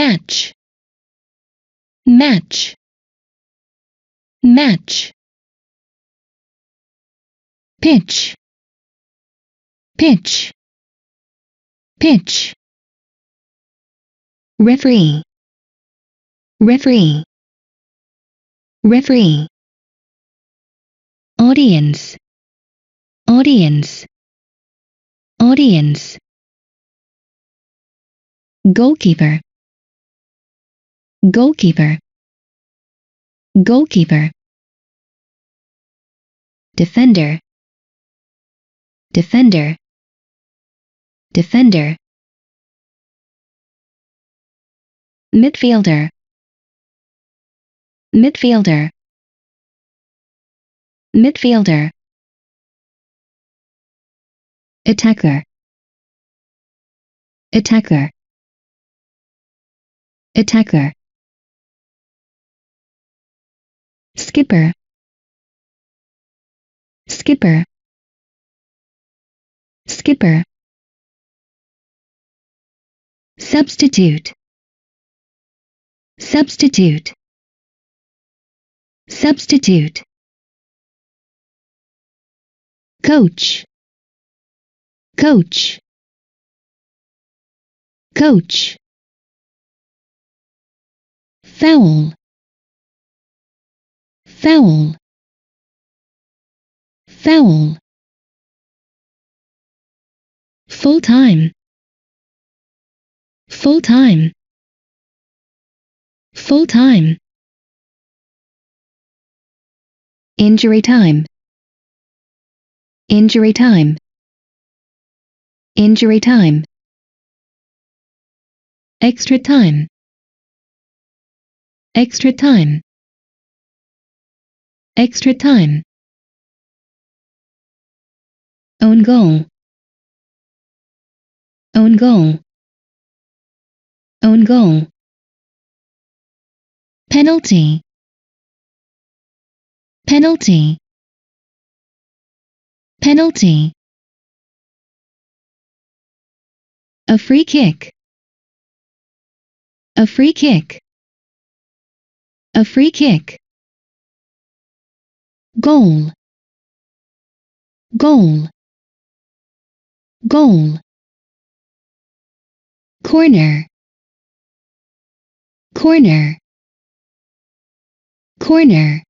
match match match pitch pitch pitch referee referee referee audience audience audience goalkeeper goalkeeper goalkeeper defender defender defender midfielder midfielder midfielder attacker attacker attacker skipper skipper skipper substitute substitute substitute coach coach coach foul foul foul full time full time full time injury time injury time injury time extra time extra time Extra time. Own goal. Own goal. Own goal. Penalty. Penalty. Penalty. A free kick. A free kick. A free kick goal goal goal corner corner corner